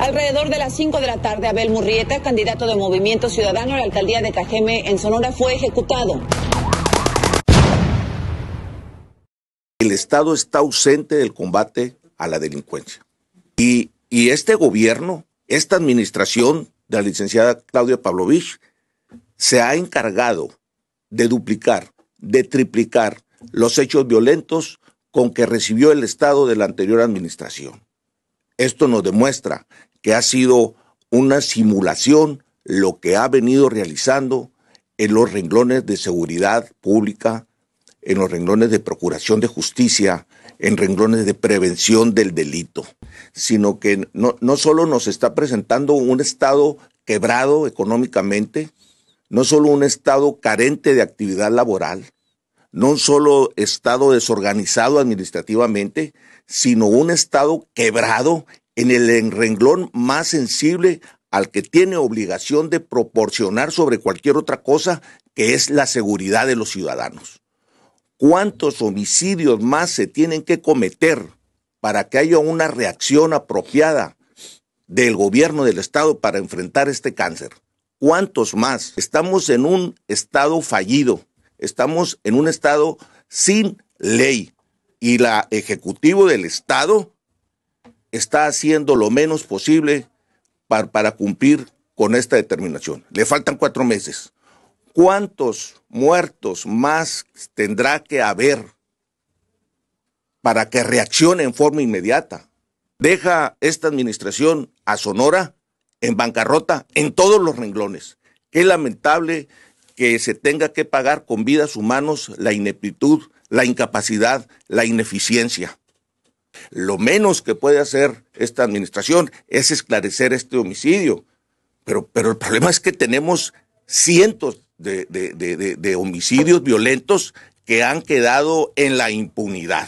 Alrededor de las 5 de la tarde, Abel Murrieta, candidato de Movimiento Ciudadano a la alcaldía de Cajeme en Sonora, fue ejecutado. El Estado está ausente del combate a la delincuencia. Y, y este gobierno, esta administración de la licenciada Claudia Pavlovich, se ha encargado de duplicar, de triplicar los hechos violentos con que recibió el Estado de la anterior administración. Esto nos demuestra que ha sido una simulación lo que ha venido realizando en los renglones de seguridad pública, en los renglones de procuración de justicia, en renglones de prevención del delito, sino que no, solo nos está presentando un Estado quebrado económicamente, no solo un Estado carente de actividad laboral, no solo Estado desorganizado administrativamente, sino un Estado quebrado en el renglón más sensible al que tiene obligación de proporcionar sobre cualquier otra cosa, que es la seguridad de los ciudadanos. ¿Cuántos homicidios más se tienen que cometer para que haya una reacción apropiada del gobierno del Estado para enfrentar este cáncer? ¿Cuántos más? Estamos en un Estado fallido estamos en un estado sin ley y la ejecutivo del estado está haciendo lo menos posible para, para cumplir con esta determinación. Le faltan cuatro meses. ¿Cuántos muertos más tendrá que haber para que reaccione en forma inmediata? Deja esta administración a Sonora en bancarrota en todos los renglones. Qué lamentable que se tenga que pagar con vidas humanos la ineptitud, la incapacidad, la ineficiencia. Lo menos que puede hacer esta administración es esclarecer este homicidio. Pero, pero el problema es que tenemos cientos de homicidios violentos que han quedado en la impunidad.